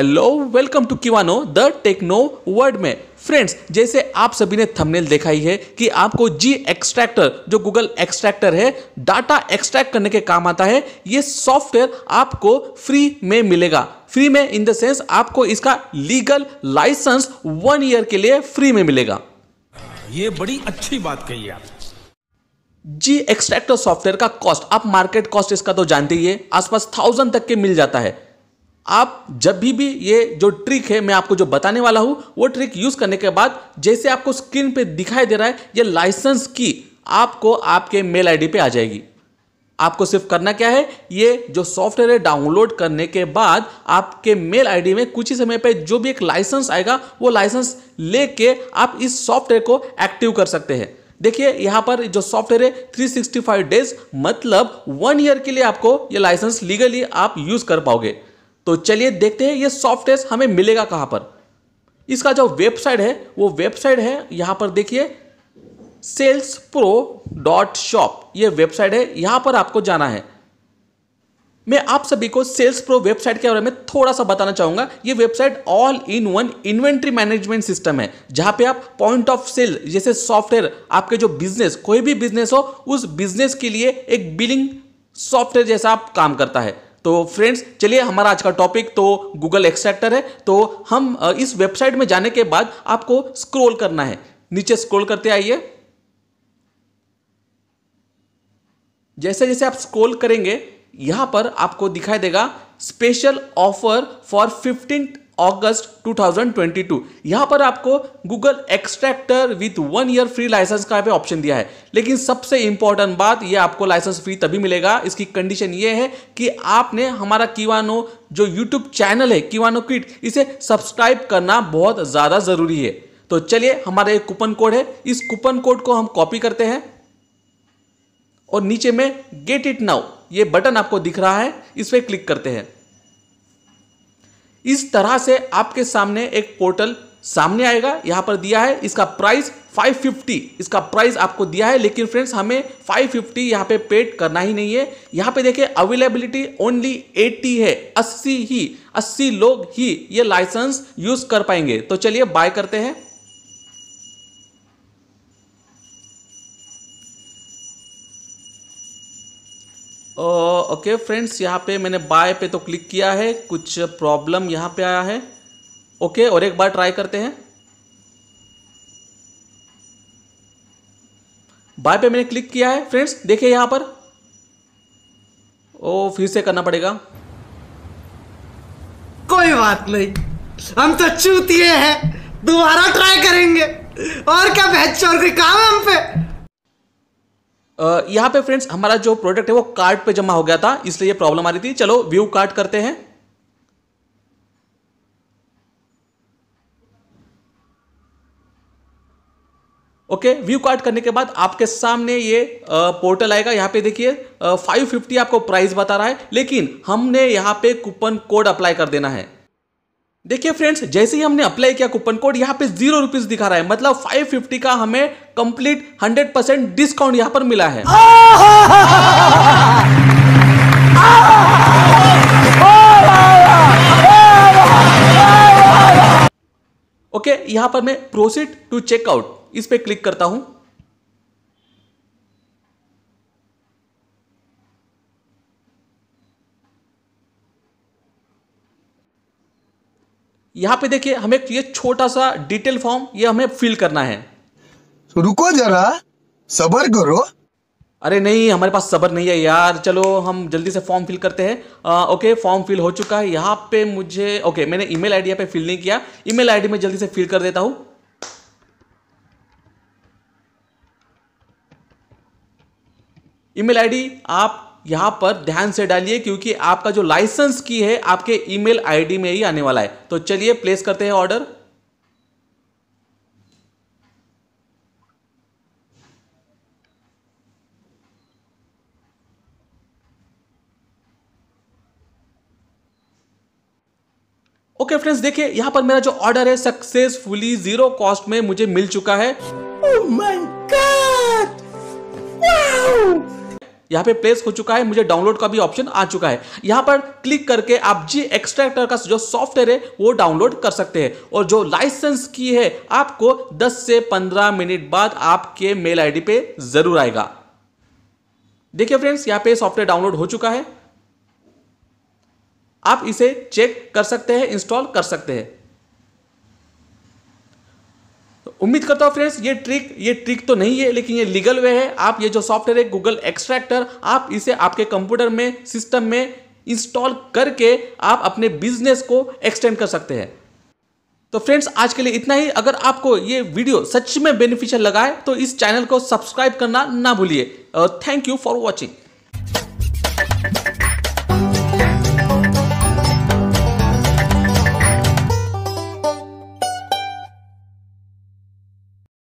hello welcome to Kivano the techno world में friends जैसे आप सभी ने थंबनेल देखा ही है कि आपको जी एक्सट्रैक्टर जो गूगल एक्सट्रैक्टर है डाटा एक्सट्रैक्ट करने के काम आता है ये सॉफ्टवेयर आपको फ्री में मिलेगा फ्री में इन द सेंस आपको इसका लीगल लाइसेंस वन ईयर के लिए फ्री में मिलेगा ये बड़ी अच्छी बात कही आप जी एक्सट्रैक्टर सॉफ्टवेयर का कॉस्ट आप मार्केट कॉस्ट इसका तो जानते ही है आसपास थाउजेंड तक के मिल जाता है आप जब भी भी ये जो ट्रिक है मैं आपको जो बताने वाला हूँ वो ट्रिक यूज़ करने के बाद जैसे आपको स्क्रीन पे दिखाई दे रहा है ये लाइसेंस की आपको आपके मेल आईडी पे आ जाएगी आपको सिर्फ करना क्या है ये जो सॉफ्टवेयर है डाउनलोड करने के बाद आपके मेल आईडी में कुछ ही समय पे जो भी एक लाइसेंस आएगा वो लाइसेंस लेके आप इस सॉफ्टवेयर को एक्टिव कर सकते हैं देखिए यहाँ पर जो सॉफ्टवेयर है 365 डेज मतलब वन ईयर के लिए आपको ये लाइसेंस लीगली आप यूज़ कर पाओगे तो चलिए देखते हैं ये सॉफ्टवेयर हमें मिलेगा कहां पर इसका जो वेबसाइट है वो वेबसाइट है यहां पर देखिए सेल्स प्रो डॉट शॉप यह वेबसाइट है यहां पर आपको जाना है मैं आप सभी को सेल्स प्रो वेबसाइट के बारे में थोड़ा सा बताना चाहूंगा यह website all in one inventory management system है जहां पे आप पॉइंट ऑफ सेल जैसे सॉफ्टवेयर आपके जो बिजनेस कोई भी बिजनेस हो उस बिजनेस के लिए एक बिलिंग सॉफ्टवेयर जैसा आप काम करता है तो फ्रेंड्स चलिए हमारा आज का टॉपिक तो गूगल एक्सट्रैक्टर है तो हम इस वेबसाइट में जाने के बाद आपको स्क्रोल करना है नीचे स्क्रोल करते आइए जैसे जैसे आप स्क्रोल करेंगे यहां पर आपको दिखाई देगा special offer for fifteen August 2022 यहां पर आपको Google extractor with one year free license का पे ऑप्शन दिया है लेकिन सबसे इंपॉर्टेंट बात ये आपको लाइसेंस फ्री तभी मिलेगा इसकी कंडीशन ये है कि आपने हमारा कीवानो जो यूट्यूब चैनल है कीवानो किट इसे सब्सक्राइब करना बहुत ज़्यादा ज़रूरी है तो चलिए हमारा एक कूपन कोड है इस कूपन कोड को हम कॉपी करते हैं और नीचे में गेट इट नाउ ये बटन आपको दिख रहा है इस पर क्लिक करते हैं इस तरह से आपके सामने एक पोर्टल सामने आएगा यहाँ पर दिया है इसका प्राइस 550 इसका प्राइस आपको दिया है लेकिन फ्रेंड्स हमें 550 फिफ्टी यहाँ पे पेड करना ही नहीं है यहाँ पे देखिए अवेलेबिलिटी ओनली 80 है 80 ही 80 लोग ही ये लाइसेंस यूज़ कर पाएंगे तो चलिए बाय करते हैं ओके फ्रेंड्स यहाँ पे मैंने बाय पे तो क्लिक किया है कुछ प्रॉब्लम यहाँ पे आया है ओके okay, और एक बार ट्राई करते हैं बाय पे मैंने क्लिक किया है फ्रेंड्स देखिए यहाँ पर ओ फिर से करना पड़ेगा कोई बात नहीं हम तो चूतिए हैं दोबारा ट्राई करेंगे और क्या बेहतर काम है हम पे यहाँ पे फ्रेंड्स हमारा जो प्रोडक्ट है वो कार्ट पे जमा हो गया था इसलिए ये प्रॉब्लम आ रही थी चलो व्यू कार्ट करते हैं ओके व्यू कार्ड करने के बाद आपके सामने ये आ, पोर्टल आएगा यहाँ पे देखिए 550 आपको प्राइस बता रहा है लेकिन हमने यहाँ पे कूपन कोड अप्लाई कर देना है देखिए फ्रेंड्स जैसे ही हमने अप्लाई किया कूपन कोड यहाँ पे जीरो रुपीज दिखा रहा है मतलब 550 का हमें कंप्लीट 100 परसेंट डिस्काउंट यहाँ पर मिला है ओके यहाँ पर मैं प्रोसीड टू चेकआउट इस पे क्लिक करता हूं यहां पे देखिए हमें ये छोटा सा डिटेल फॉर्म ये हमें फिल करना है तो रुको जरा सबर करो अरे नहीं हमारे पास सबर नहीं है यार चलो हम जल्दी से फॉर्म फिल करते हैं ओके फॉर्म फिल हो चुका है यहाँ पे मुझे ओके मैंने ईमेल आईडी पे फिल नहीं किया ईमेल आईडी में जल्दी से फिल कर देता हूँ ईमेल आईडी आप यहां पर ध्यान से डालिए क्योंकि आपका जो लाइसेंस की है आपके ईमेल आईडी में ही आने वाला है तो चलिए प्लेस करते हैं ऑर्डर ओके फ्रेंड्स देखिए यहां पर मेरा जो ऑर्डर है सक्सेसफुली जीरो कॉस्ट में मुझे मिल चुका है oh यहाँ पे प्लेस हो चुका है मुझे डाउनलोड का भी ऑप्शन आ चुका है यहाँ पर क्लिक करके आप जी एक्सट्रैक्टर का जो सॉफ्टवेयर है वो डाउनलोड कर सकते हैं और जो लाइसेंस की है आपको 10 से 15 मिनट बाद आपके मेल आईडी पे जरूर आएगा देखिए फ्रेंड्स यहाँ पे सॉफ्टवेयर डाउनलोड हो चुका है आप इसे चेक कर सकते हैं इंस्टॉल कर सकते हैं उम्मीद करता हूँ फ्रेंड्स ये ट्रिक ये ट्रिक तो नहीं है लेकिन ये लीगल वे है आप ये जो सॉफ्टवेयर है गूगल एक्सट्रैक्टर आप इसे आपके कंप्यूटर में सिस्टम में इंस्टॉल करके आप अपने बिजनेस को एक्सटेंड कर सकते हैं तो फ्रेंड्स आज के लिए इतना ही अगर आपको ये वीडियो सच में बेनिफिशियल लगा है तो इस चैनल को सब्सक्राइब करना ना भूलिए थैंक यू फॉर वॉचिंग